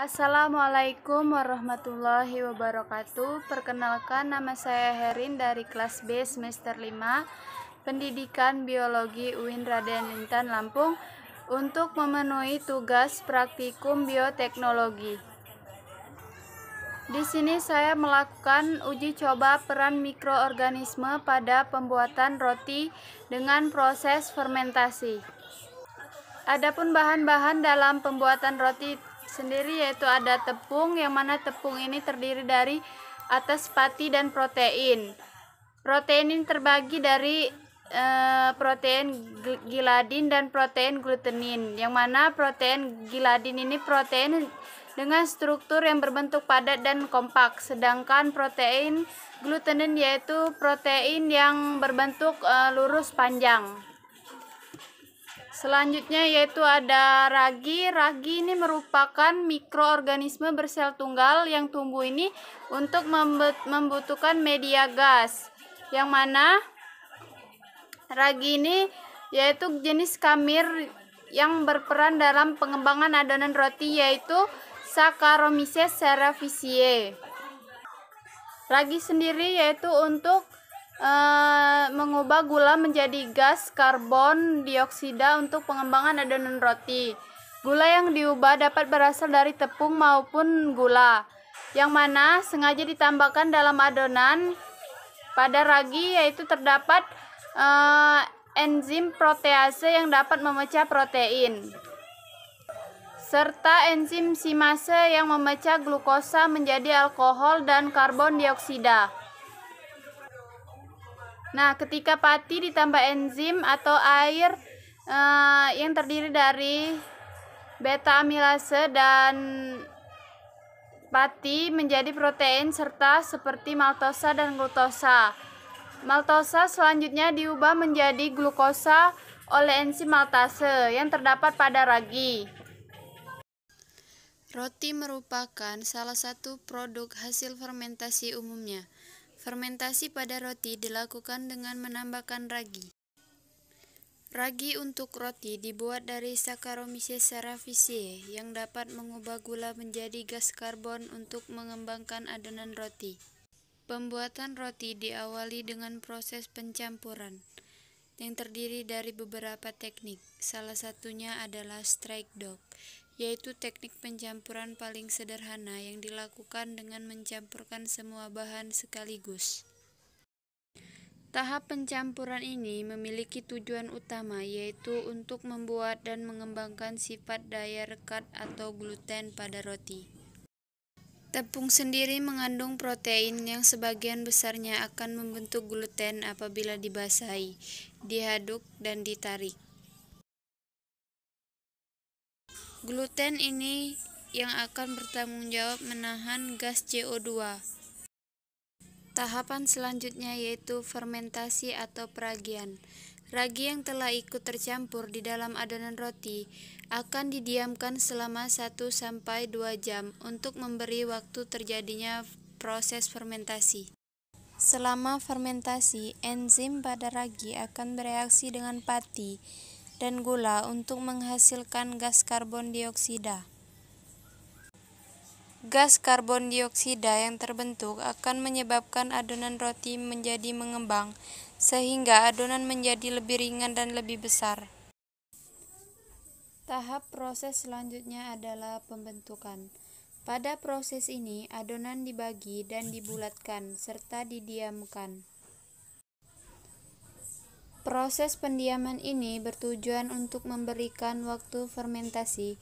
Assalamualaikum warahmatullahi wabarakatuh. Perkenalkan nama saya Herin dari kelas B semester 5 Pendidikan Biologi UIN Raden Intan Lampung untuk memenuhi tugas praktikum bioteknologi. Di sini saya melakukan uji coba peran mikroorganisme pada pembuatan roti dengan proses fermentasi. Adapun bahan-bahan dalam pembuatan roti sendiri yaitu ada tepung yang mana tepung ini terdiri dari atas pati dan protein. Protein ini terbagi dari e, protein giladin dan protein glutenin. Yang mana protein giladin ini protein dengan struktur yang berbentuk padat dan kompak, sedangkan protein glutenin yaitu protein yang berbentuk e, lurus panjang. Selanjutnya yaitu ada ragi. Ragi ini merupakan mikroorganisme bersel tunggal yang tumbuh ini untuk membutuhkan media gas. Yang mana ragi ini yaitu jenis kamir yang berperan dalam pengembangan adonan roti yaitu Saccharomyces cerevisiae. Ragi sendiri yaitu untuk eh, mengubah gula menjadi gas karbon dioksida untuk pengembangan adonan roti. Gula yang diubah dapat berasal dari tepung maupun gula, yang mana sengaja ditambahkan dalam adonan. Pada ragi yaitu terdapat uh, enzim protease yang dapat memecah protein serta enzim simase yang memecah glukosa menjadi alkohol dan karbon dioksida. Nah, ketika pati ditambah enzim atau air uh, yang terdiri dari beta amilase dan pati menjadi protein serta seperti maltosa dan glukosa. Maltosa selanjutnya diubah menjadi glukosa oleh enzim maltase yang terdapat pada ragi. Roti merupakan salah satu produk hasil fermentasi umumnya. Fermentasi pada roti dilakukan dengan menambahkan ragi. Ragi untuk roti dibuat dari Saccharomyces cerevisiae yang dapat mengubah gula menjadi gas karbon untuk mengembangkan adonan roti. Pembuatan roti diawali dengan proses pencampuran yang terdiri dari beberapa teknik. Salah satunya adalah strike dog yaitu teknik pencampuran paling sederhana yang dilakukan dengan mencampurkan semua bahan sekaligus. Tahap pencampuran ini memiliki tujuan utama yaitu untuk membuat dan mengembangkan sifat daya rekat atau gluten pada roti. Tepung sendiri mengandung protein yang sebagian besarnya akan membentuk gluten apabila dibasahi, diaduk, dan ditarik. Gluten ini yang akan bertanggung jawab menahan gas CO2. Tahapan selanjutnya yaitu fermentasi atau peragian. Ragi yang telah ikut tercampur di dalam adonan roti akan didiamkan selama 1 sampai 2 jam untuk memberi waktu terjadinya proses fermentasi. Selama fermentasi, enzim pada ragi akan bereaksi dengan pati dan gula untuk menghasilkan gas karbon dioksida. Gas karbon dioksida yang terbentuk akan menyebabkan adonan roti menjadi mengembang, sehingga adonan menjadi lebih ringan dan lebih besar. Tahap proses selanjutnya adalah pembentukan. Pada proses ini, adonan dibagi dan dibulatkan serta didiamkan. Proses pendiaman ini bertujuan untuk memberikan waktu fermentasi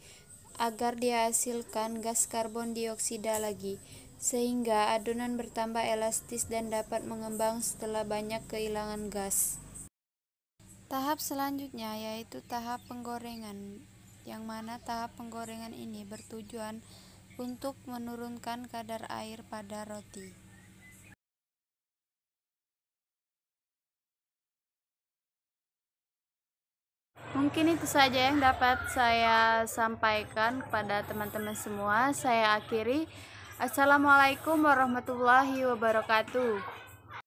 agar dihasilkan gas karbon dioksida lagi, sehingga adonan bertambah elastis dan dapat mengembang setelah banyak kehilangan gas. Tahap selanjutnya yaitu tahap penggorengan, yang mana tahap penggorengan ini bertujuan untuk menurunkan kadar air pada roti. Mungkin itu saja yang dapat saya sampaikan kepada teman-teman semua. Saya akhiri. Assalamualaikum warahmatullahi wabarakatuh.